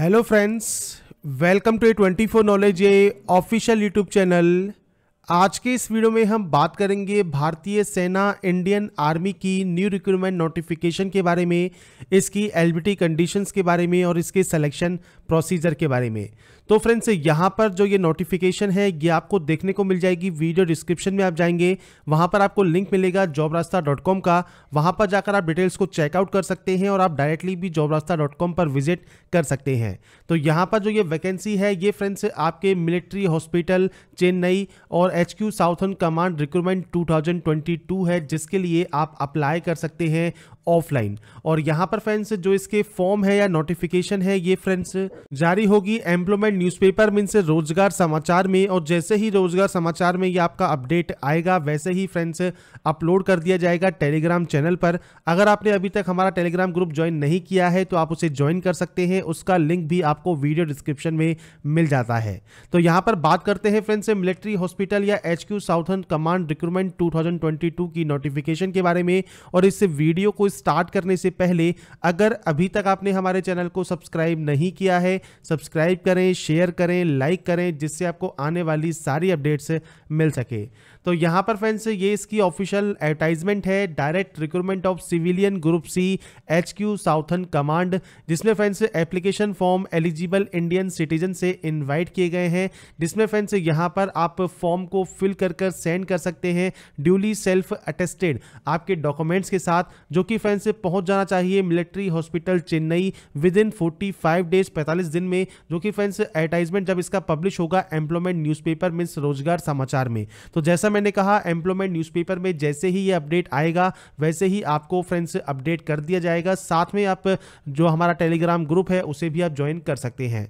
hello friends welcome to A twenty four knowledge a official YouTube channel आज के इस video में हम बात करेंगे भारतीय सेना इंडियन आर्मी की न्यू रिक्रूटमेंट नोटिफिकेशन के बारे में इसकी एलबीटी कंडीशंस के बारे में और इसके सिलेक्शन प्रोसीजर के बारे में तो फ्रेंड्स यहाँ पर जो ये नोटिफिकेशन है ये आपको देखने को मिल जाएगी वीडियो डिस्क्रिप्शन में आप जाएंगे वहाँ पर आपको लिंक मिलेगा जॉब रास्ता डॉट कॉम का वहाँ पर जाकर आप डिटेल्स को चेकआउट कर सकते हैं और आप डायरेक्टली भी जॉब रास्ता डॉट कॉम पर विजिट कर सकते हैं तो यहाँ पर जो ये वैकेंसी है ये फ्रेंड्स आपके मिलिट्री हॉस्पिटल चेन्नई और H Q southern command recruitment टू है जिसके लिए आप अप्लाई कर सकते हैं ऑफलाइन और यहाँ पर फ्रेंड्स जो इसके फॉर्म है या नोटिफिकेशन है ये फ्रेंड्स जारी होगी एम्प्लॉयमेंट न्यूज़पेपर मीन रोजगार समाचार में और जैसे ही रोजगार समाचार में ये आपका अपडेट आएगा वैसे ही फ्रेंड्स अपलोड कर दिया जाएगा टेलीग्राम चैनल पर अगर आपने अभी तक हमारा टेलीग्राम ग्रुप ज्वाइन नहीं किया है तो आप उसे ज्वाइन कर सकते हैं उसका लिंक भी आपको वीडियो डिस्क्रिप्शन में मिल जाता है तो यहाँ पर बात करते हैं फ्रेंड्स मिलिट्री हॉस्पिटल या H Q south command recruitment 2022 की नोटिफिकेशन के बारे में और इस वीडियो को स्टार्ट करने से पहले अगर अभी तक आपने हमारे चैनल को सब्सक्राइब नहीं किया है सब्सक्राइब करें शेयर करें लाइक करें जिससे आपको आने वाली सारी अपडेट्स मिल सके तो यहाँ पर फ्रेंड्स ये इसकी ऑफिशियल एडवर्टाइजमेंट है direct recruitment of civilian group C H Q southern command जिसमें friends application form eligible Indian citizen से इनवाइट किए गए हैं जिसमें फ्रेंड्स यहाँ पर आप फॉर्म को फिल कर कर सेंड कर सकते हैं ड्यूली सेल्फ अटेस्टेड आपके डॉक्यूमेंट्स के साथ जो कि डिफेंस से पहुंच जाना चाहिए military hospital Chennai within forty five days पैंतालीस दिन में जो कि फ्रेंड्स एडवर्टाइजमेंट जब इसका पब्लिश होगा एम्प्लॉयमेंट न्यूज़पेपर मीन्स रोजगार समाचार में तो जैसा मैंने कहा एम्प्लॉयमेंट न्यूज़पेपर में जैसे ही ये अपडेट आएगा वैसे ही आपको फ्रेंड्स अपडेट कर दिया जाएगा साथ में आप जो हमारा टेलीग्राम ग्रुप है उसे भी आप ज्वाइन कर सकते हैं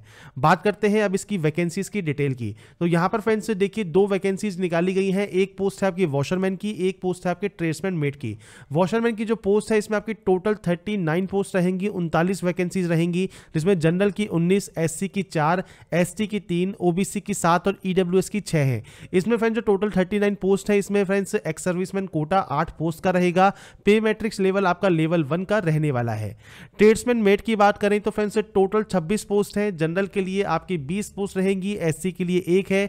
बात करते हैं अब इसकी वैकेंसीज की डिटेल की तो यहाँ पर फ्रेंड्स देखिए दो वैकेंसीज निकाली गई हैं एक पोस्ट है आपकी वॉशरमैन की एक पोस्ट है आपके ट्रेसमैन मेट की वॉशरमैन की जो पोस्ट है इसमें आपकी टोटल 39 पोस्ट रहेंगी उनतालीस वैकेंसीज रहेंगी जिसमें जनरल की 19 एससी की चार एसटी की तीन ओबीसी की सात और ईडब्ल्यूएस e की छः है इसमें फ्रेंड्स जो टोटल 39 पोस्ट है इसमें फ्रेंड्स एक्स सर्विसमैन कोटा आठ पोस्ट का रहेगा पे मैट्रिक्स लेवल आपका लेवल वन का रहने वाला है ट्रेड्समैन मेट की बात करें तो फ्रेंड्स टोटल छब्बीस पोस्ट है जनरल के लिए आपकी बीस पोस्ट रहेंगी एस के लिए एक है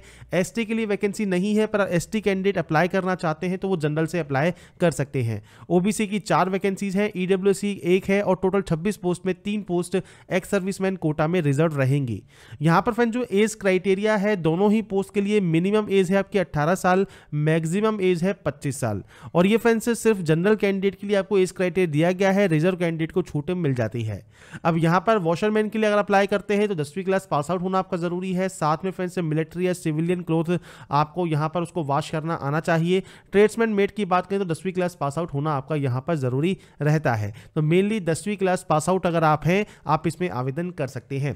एस के लिए वैकेंसी नहीं है पर एस कैंडिडेट अप्लाई करना चाहते हैं तो वो जनरल से अप्लाई कर सकते हैं ओबीसी की चार वैकेंसी वैकेंसीज हैं ईडब्ल्यूसी e एक है और टोटल 26 पोस्ट में तीन पोस्ट एक्स सर्विसमैन कोटा में रिजर्व रहेंगी यहाँ पर फ्रेंड जो एज क्राइटेरिया है दोनों ही पोस्ट के लिए मिनिमम एज है आपकी 18 साल मैक्सिमम एज है 25 साल और ये फ्रेंड्स सिर्फ जनरल कैंडिडेट के लिए आपको एज क्राइटेरिया दिया गया है रिजर्व कैंडिडेट को छूटे मिल जाती है अब यहाँ पर वॉशरमैन के लिए अगर अप्लाई करते हैं तो दसवीं क्लास पास आउट होना आपका जरूरी है साथ में फ्रेंड्स मिलिट्री या सिविलियन क्लोथ आपको यहाँ पर उसको वॉश करना आना चाहिए ट्रेड्समैन मेट की बात करें तो दसवीं क्लास पास आउट होना आपका यहाँ पर जरूरी रहता है तो मेनली दसवीं क्लास पास आउट अगर आप हैं आप इसमें आवेदन कर सकते हैं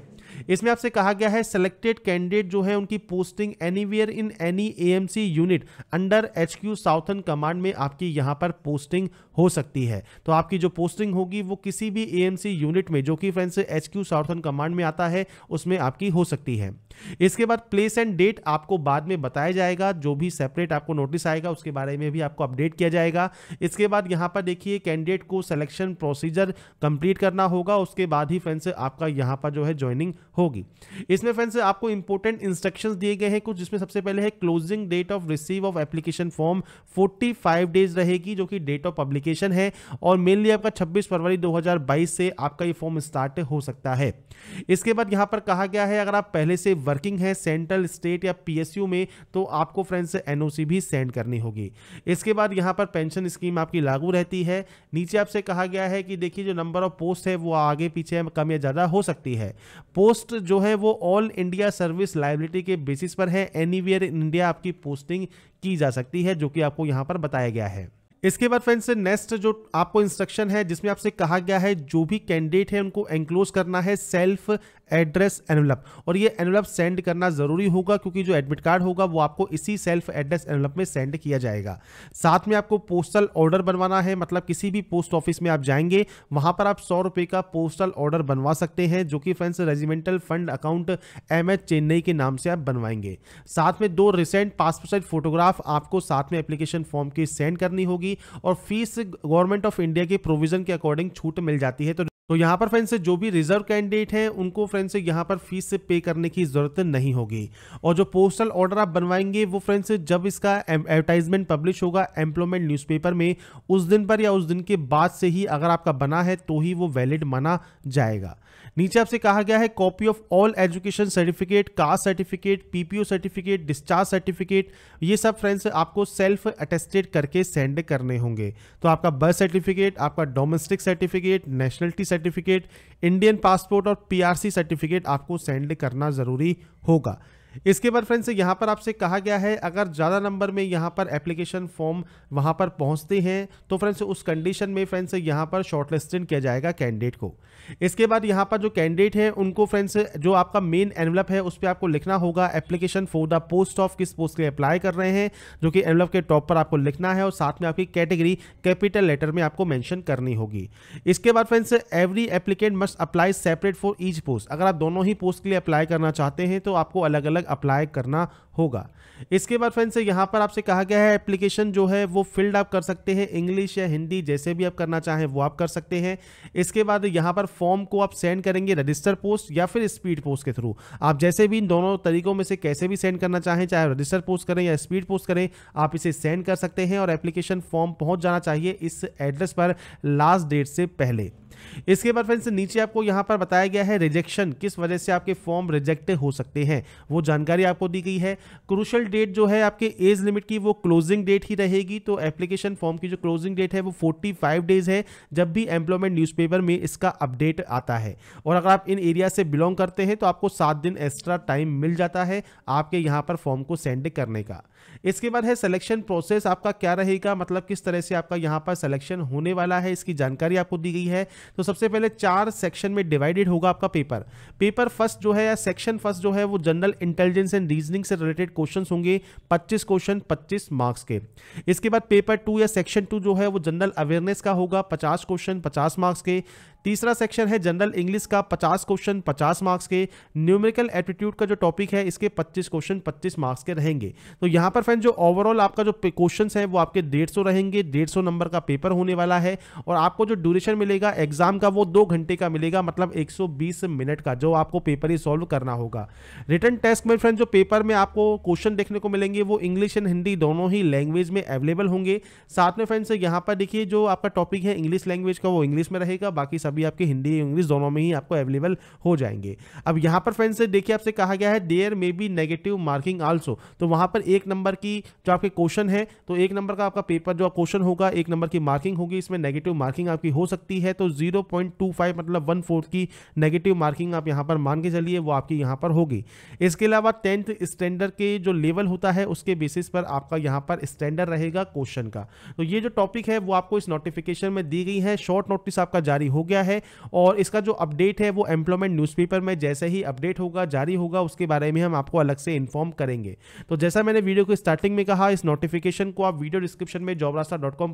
इसमें आपसे कहा गया है सिलेक्टेड कैंडिडेट जो है उनकी posting anywhere in any AMC unit under HQ southern command में आपकी यहां पर पोस्टिंग हो सकती है तो आपकी जो पोस्टिंग होगी वो किसी भी एएमसी यूनिट में जो कि फ्रेंड्स एचक्यू साउथर्न कमांड में आता है उसमें आपकी हो सकती है इसके बाद प्लेस एंड डेट आपको बाद में बताया जाएगा जो भी सेपरेट आपको नोटिस आएगा उसके बारे में भी आपको अपडेट किया जाएगा इसके बाद यहाँ पर देखिए कैंडिडेट को सिलेक्शन प्रोसीजर कंप्लीट करना होगा उसके बाद ही फ्रेंड्स आपका यहाँ पर जो है ज्वाइनिंग होगी इसमें फ्रेंड्स आपको इंपॉर्टेंट इंस्ट्रक्शन दिए गए हैं कुछ जिसमें सबसे पहले है closing date of receive of application form forty days रहेगी जो कि डेट ऑफ पब्लिकेशन है और मेनली आपका छब्बीस फरवरी दो से आपका ये फॉर्म स्टार्ट हो सकता है इसके बाद यहाँ पर कहा गया है अगर आप पहले से वर्किंग है सेंट्रल स्टेट या पीएसयू में तो आपको फ्रेंड्स एनओसी भी सेंड करनी होगी इसके बाद यहाँ पर पेंशन स्कीम आपकी लागू रहती है नीचे आपसे कहा गया है कि देखिए जो नंबर ऑफ पोस्ट है वो आगे पीछे कम या ज़्यादा हो सकती है पोस्ट जो है वो ऑल इंडिया सर्विस लाइबिलिटी के बेसिस पर है एनी इन इंडिया आपकी पोस्टिंग की जा सकती है जो कि आपको यहाँ पर बताया गया है इसके बाद फ्रेंड्स नेक्स्ट जो आपको इंस्ट्रक्शन है जिसमें आपसे कहा गया है जो भी कैंडिडेट है उनको एनक्लोज करना है सेल्फ एड्रेस एनवलप और ये एनवलप सेंड करना जरूरी होगा क्योंकि जो एडमिट कार्ड होगा वो आपको इसी सेल्फ एड्रेस एनवलप में सेंड किया जाएगा साथ में आपको पोस्टल ऑर्डर बनवाना है मतलब किसी भी पोस्ट ऑफिस में आप जाएंगे वहां पर आप सौ रुपए का पोस्टल ऑर्डर बनवा सकते हैं जो कि friends regimental fund account M Chennai के नाम से आप बनवाएंगे साथ में दो रिसेंट पासपोर्ट साइज फोटोग्राफ आपको साथ में एप्लीकेशन फॉर्म की सेंड करनी होगी होगी और फीस गवर्नमेंट ऑफ इंडिया की प्रोविजन के अकॉर्डिंग छूट मिल जाती है तो तो यहाँ पर फ्रेंड्स जो भी रिजर्व कैंडिडेट हैं उनको फ्रेंड्स यहाँ पर फीस से पे करने की ज़रूरत नहीं होगी और जो पोस्टल ऑर्डर आप बनवाएंगे वो फ्रेंड्स जब इसका एडवर्टाइजमेंट पब्लिश होगा एम्प्लॉयमेंट न्यूज़पेपर में उस दिन पर या उस दिन के बाद से ही अगर आपका बना है तो ही वो वैलिड माना जाएगा नीचे आपसे कहा गया है copy of all education certificate caste certificate PPO certificate discharge certificate ये सब फ्रेंड्स आपको सेल्फ अटेस्टेड करके सेंड करने होंगे तो आपका बर्थ सर्टिफिकेट आपका domestic certificate nationality certificate Indian passport और पीआरसी सर्टिफिकेट आपको सेंड करना ज़रूरी होगा इसके बाद फ्रेंड्स यहाँ पर आपसे कहा गया है अगर ज़्यादा नंबर में यहाँ पर एप्लीकेशन फॉर्म वहाँ पर पहुँचते हैं तो फ्रेंड्स उस कंडीशन में फ्रेंड्स यहाँ पर शॉर्टलिस्टेड किया जाएगा कैंडिडेट को इसके बाद यहाँ पर जो कैंडिडेट है उनको फ्रेंड्स जो आपका मेन एनवलप है उस पर आपको लिखना होगा application for the post of किस पोस्ट के लिए अप्लाई कर रहे हैं जो कि एनवलप के टॉप पर आपको लिखना है और साथ में आपकी कैटेगरी कैपिटल लेटर में आपको मैंशन करनी होगी इसके बाद friends every applicant must apply separate for each post अगर आप दोनों ही पोस्ट के लिए अप्लाई करना चाहते हैं तो आपको अलग अलग अप्लाई करना होगा इसके बाद फ्रेंड्स यहाँ पर आपसे कहा गया है एप्लीकेशन जो है वो फिल्ड आप कर सकते हैं इंग्लिश या हिंदी जैसे भी आप करना चाहें वो आप कर सकते हैं इसके बाद यहाँ पर फॉर्म को आप सेंड करेंगे रजिस्टर पोस्ट या फिर स्पीड पोस्ट के थ्रू आप जैसे भी इन दोनों तरीकों में से कैसे भी सेंड करना चाहें चाहे रजिस्टर पोस्ट करें या स्पीड पोस्ट करें आप इसे सेंड कर सकते हैं और एप्लीकेशन फॉर्म पहुँच जाना चाहिए इस एड्रेस पर लास्ट डेट से पहले इसके बाद फ्रेंड्स नीचे आपको यहाँ पर बताया गया है रिजेक्शन किस वजह से आपके फॉर्म रिजेक्ट हो सकते हैं वो जानकारी आपको दी गई है क्रूशल डेट जो है आपके एज लिमिट की वो क्लोजिंग डेट ही रहेगी तो एप्लीकेशन फॉर्म की जो क्लोजिंग डेट है वो 45 डेज है जब भी एम्प्लॉयमेंट न्यूज़पेपर में इसका अपडेट आता है और अगर आप इन एरिया से बिलोंग करते हैं तो आपको सात दिन एक्स्ट्रा टाइम मिल जाता है आपके यहाँ पर फॉर्म को सेंड करने का इसके बाद है सिलेक्शन प्रोसेस आपका क्या रहेगा मतलब किस तरह से आपका यहाँ पर सिलेक्शन होने वाला है इसकी जानकारी आपको दी गई है तो सबसे पहले चार सेक्शन में डिवाइडेड होगा आपका पेपर पेपर फर्स्ट जो है या सेक्शन फर्स्ट जो है वो जनरल इंटेलिजेंस एंड रीजनिंग से रिलेटेड क्वेश्चन होंगे पच्चीस क्वेश्चन पच्चीस मार्क्स के इसके बाद पेपर टू या सेक्शन टू जो है वो जनरल अवेयरनेस का होगा पचास क्वेश्चन पचास मार्क्स के तीसरा सेक्शन है जनरल इंग्लिश का 50 क्वेश्चन 50 मार्क्स के न्यूमेरिकल एटीट्यूड का जो टॉपिक है इसके 25 क्वेश्चन 25 मार्क्स के रहेंगे तो यहाँ पर फ्रेंड जो ओवरऑल आपका जो क्वेश्चन है वो आपके डेढ़ रहेंगे डेढ़ नंबर का पेपर होने वाला है और आपको जो ड्यूरेशन मिलेगा एग्जाम का वो दो घंटे का मिलेगा मतलब एक मिनट का जो आपको पेपर ही सॉल्व करना होगा रिटर्न टेस्ट में फ्रेंड जो पेपर में आपको क्वेश्चन देखने को मिलेंगे वो इंग्लिश एंड हिंदी दोनों ही लैंग्वेज में अवेलेबल होंगे साथ में फ्रेंड्स यहाँ पर देखिए जो आपका टॉपिक है इंग्लिश लैंग्वेज का वो इंग्लिश में रहेगा बाकी सब सभी आपके हिंदी इंग्लिश दोनों में ही आपको अवेलेबल हो जाएंगे अब यहाँ पर फ्रेंड्स देखिए आपसे कहा गया है there may be negative marking also तो वहाँ पर एक नंबर की जो आपके क्वेश्चन है तो एक नंबर का आपका पेपर जो क्वेश्चन होगा एक नंबर की मार्किंग होगी इसमें नेगेटिव मार्किंग आपकी हो सकती है तो जीरो मतलब वन फोर्थ की नेगेटिव मार्किंग आप यहाँ पर मान के चलिए वो आपकी यहाँ पर होगी इसके अलावा टेंथ स्टैंडर्ड के जो लेवल होता है उसके बेसिस पर आपका यहाँ पर स्टैंडर्ड रहेगा क्वेश्चन का तो ये जो टॉपिक है वो आपको इस नोटिफिकेशन में दी गई है शॉर्ट नोटिस आपका जारी हो गया गया है और इसका जो अपडेट है वो एम्प्लॉयमेंट न्यूज़पेपर में जैसे ही अपडेट होगा जारी होगा उसके बारे में हम आपको अलग से इन्फॉर्म करेंगे तो जैसा मैंने वीडियो को स्टार्टिंग में कहा इस नोटिफिकेशन को आप वीडियो डिस्क्रिप्शन में जॉब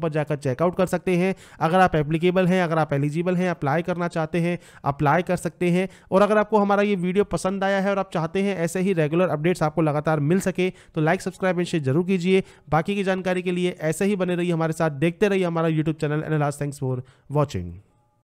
पर जाकर चेकआउट कर सकते हैं अगर आप एप्लीकेबल हैं अगर आप एलिजिबल हैं अप्लाई करना चाहते हैं अप्लाई कर सकते हैं और अगर आपको हमारा ये वीडियो पसंद आया है और आप चाहते हैं ऐसे ही रेगुलर अपडेट्स आपको लगातार मिल सके तो लाइक सब्सक्राइब एंड शेयर जरूर कीजिए बाकी की जानकारी के लिए ऐसे ही बने रहिए हमारे साथ देखते रहिए हमारा YouTube channel and last thanks for watching